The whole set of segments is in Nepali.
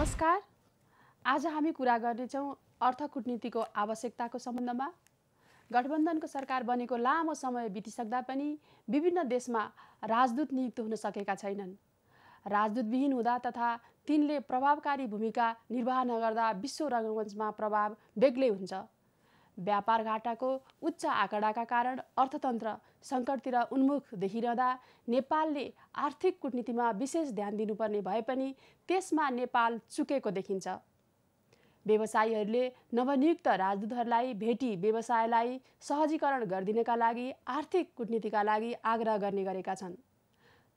नमस्कार आज हामी कुरा गर्नेछौँ कुटनीतिको आवश्यकताको सम्बन्धमा गठबन्धनको सरकार बनेको लामो समय बितिसक्दा पनि विभिन्न देशमा राजदूत नियुक्त हुन सकेका छैनन् राजदूतविहीन हुँदा तथा तिनले प्रभावकारी भूमिका निर्वाह नगर्दा विश्व रङ्गमञ्चमा प्रभाव बेग्लै हुन्छ व्यापार घाटाको उच्च आँकडाका कारण अर्थतन्त्र सङ्कटतिर उन्मुख देखिरहँदा नेपालले आर्थिक कुटनीतिमा विशेष ध्यान दिनुपर्ने भए पनि त्यसमा नेपाल चुकेको देखिन्छ व्यवसायीहरूले नवनियुक्त राजदूतहरूलाई भेटी व्यवसायलाई सहजीकरण गरिदिनका लागि आर्थिक कुटनीतिका लागि आग्रह गर्ने गरेका छन्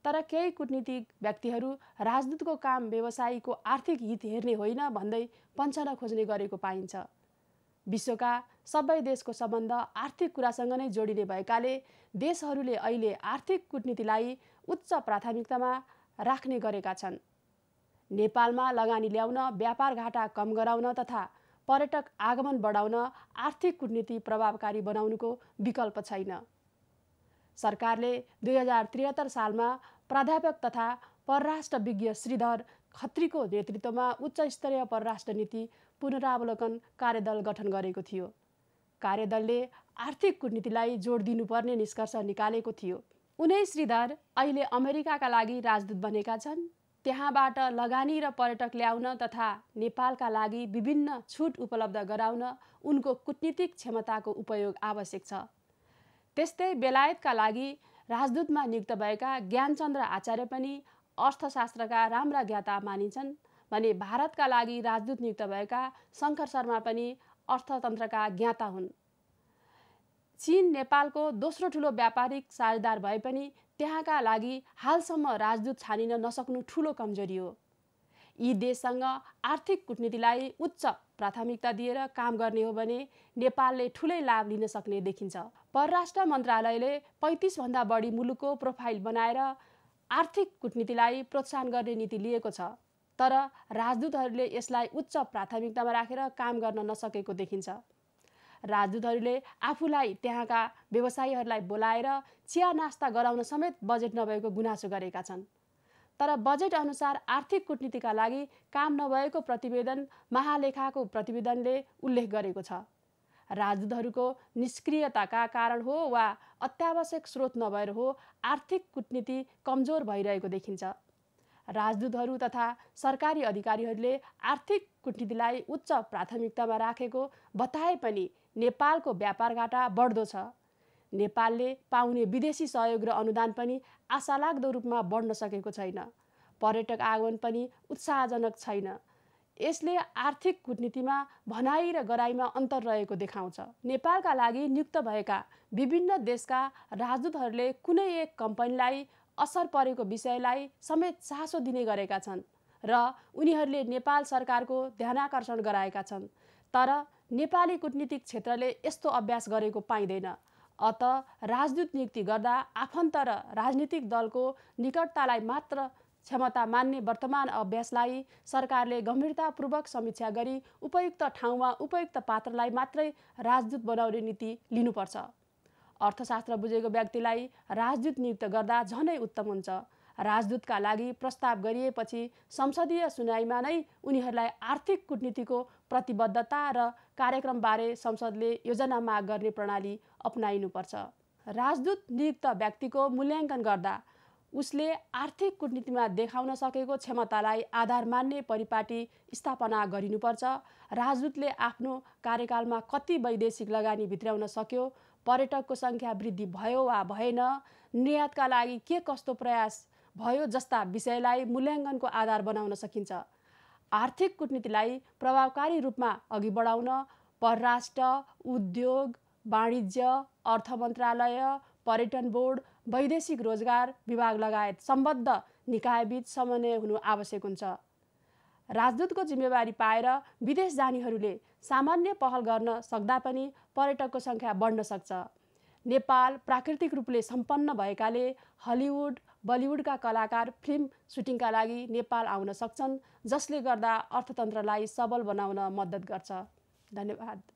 तर केही कुटनीतिक व्यक्तिहरू राजदूतको काम व्यवसायीको आर्थिक हित हेर्ने होइन भन्दै पञ्चना खोज्ने गरेको पाइन्छ विश्वका सबै देशको सम्बन्ध आर्थिक कुरासँग नै जोडिने भएकाले देशहरूले अहिले आर्थिक कुटनीतिलाई उच्च प्राथमिकतामा राख्ने गरेका छन् नेपालमा लगानी ल्याउन व्यापार घाटा कम गराउन तथा पर्यटक आगमन बढाउन आर्थिक कुटनीति प्रभावकारी बनाउनुको विकल्प छैन सरकारले दुई हजार त्रिहत्तर सालमा प्राध्यापक तथा परराष्ट्र विज्ञ श्रीधर खत्रीको नेतृत्वमा उच्च स्तरीय परराष्ट्र नीति पुनरावलोकन कार्यदल गठन गरेको थियो कार्यदलले आर्थिक कुटनीतिलाई जोड दिनुपर्ने निष्कर्ष निकालेको थियो उनै श्रीधर अहिले अमेरिकाका लागि राजदूत बनेका छन् त्यहाँबाट लगानी र पर्यटक ल्याउन तथा नेपालका लागि विभिन्न छुट उपलब्ध गराउन उनको कुटनीतिक क्षमताको उपयोग आवश्यक छ त्यस्तै बेलायतका लागि राजदूतमा नियुक्त भएका ज्ञानचन्द्र आचार्य पनि अर्थशास्त्रका राम्रा ज्ञाता मानिन्छन् भने भारतका लागि राजदूत नियुक्त भएका शङ्कर शर्मा पनि अर्थतन्त्रका ज्ञाता हुन् चिन नेपालको दोस्रो ठुलो व्यापारिक साझेदार भए पनि त्यहाँका लागि हालसम्म राजदूत छानिन नसक्नु ठुलो कमजोरी हो यी देशसँग आर्थिक कुटनीतिलाई उच्च प्राथमिकता दिएर काम गर्ने हो भने नेपालले ठुलै लाभ लिन सक्ने देखिन्छ परराष्ट्र मन्त्रालयले पैँतिसभन्दा बढी मुलुकको प्रोफाइल बनाएर आर्थिक कुटनीतिलाई प्रोत्साहन गर्ने नीति लिएको छ तर राजदूतहरूले यसलाई उच्च प्राथमिकतामा राखेर काम गर्न नसकेको देखिन्छ राजदूतहरूले आफूलाई त्यहाँका व्यवसायीहरूलाई बोलाएर चिया नास्ता गराउन समेत बजेट नभएको गुनासो गरेका छन् तर बजेट अनुसार आर्थिक कुटनीतिका लागि काम नभएको प्रतिवेदन महालेखाको प्रतिवेदनले उल्लेख गरेको छ राजदूतहरूको निष्क्रियताका कारण हो वा अत्यावश्यक स्रोत नभएर हो आर्थिक कुटनीति कमजोर भइरहेको देखिन्छ राजदूतहरू तथा सरकारी अधिकारीहरूले आर्थिक कुटनीतिलाई उच्च प्राथमिकतामा राखेको बताए पनि नेपालको व्यापार घाटा बढ्दो छ नेपालले पाउने विदेशी सहयोग र अनुदान पनि आशालाग्दो रूपमा बढ्न सकेको छैन पर्यटक आगमन पनि उत्साहजनक छैन यसले आर्थिक कुटनीतिमा भनाइ र गराइमा अन्तर रहेको देखाउँछ नेपालका लागि नियुक्त भएका विभिन्न देशका राजदूतहरूले कुनै एक कम्पनीलाई असर परेको विषयलाई समेत चासो दिने गरेका छन् र उनीहरूले नेपाल सरकारको ध्यानाकर्षण गराएका छन् तर नेपाली कुटनीतिक क्षेत्रले यस्तो अभ्यास गरेको पाइँदैन अत राजदूत नियुक्ति गर्दा आफन्त र राजनीतिक दलको निकटतालाई मात्र क्षमता मान्ने वर्तमान अभ्यासलाई सरकारले गम्भीरतापूर्वक समीक्षा गरी उपयुक्त ठाउँमा उपयुक्त पात्रलाई मात्रै राजदूत बनाउने नीति लिनुपर्छ अर्थशास्त्र बुझेको व्यक्तिलाई राजदूत नियुक्त गर्दा झनै उत्तम हुन्छ राजदूतका लागि प्रस्ताव गरिएपछि संसदीय सुनाइमा नै उनीहरूलाई आर्थिक कुटनीतिको प्रतिबद्धता र कार्यक्रमबारे संसदले योजना माग गर्ने प्रणाली अप्नाइनुपर्छ राजदूत नियुक्त व्यक्तिको मूल्याङ्कन गर्दा उसले आर्थिक कुटनीतिमा देखाउन सकेको क्षमतालाई आधार मान्ने परिपाटी स्थापना गरिनुपर्छ राजदूतले आफ्नो कार्यकालमा कति वैदेशिक लगानी भित्राउन सक्यो पर्यटकको सङ्ख्या वृद्धि भयो वा भएन निर्यातका लागि के कस्तो प्रयास भयो जस्ता विषयलाई मूल्याङ्कनको आधार बनाउन सकिन्छ आर्थिक कुटनीतिलाई प्रभावकारी रूपमा अघि बढाउन परराष्ट्र उद्योग वाणिज्य अर्थ मन्त्रालय पर्यटन बोर्ड वैदेशिक रोजगार विभाग लगायत सम्बद्ध निकायबीच समन्वय हुनु आवश्यक हुन्छ राजदूतको जिम्मेवारी पाएर विदेश जानेहरूले सामान्य पहल गर्न सक्दा पनि पर्यटकको सङ्ख्या बढ्न सक्छ नेपाल प्राकृतिक रूपले सम्पन्न भएकाले हलिउड बलिउडका कलाकार फिल्म सुटिङका लागि नेपाल आउन सक्छन् जसले गर्दा अर्थतन्त्रलाई सबल बनाउन मद्दत गर्छ धन्यवाद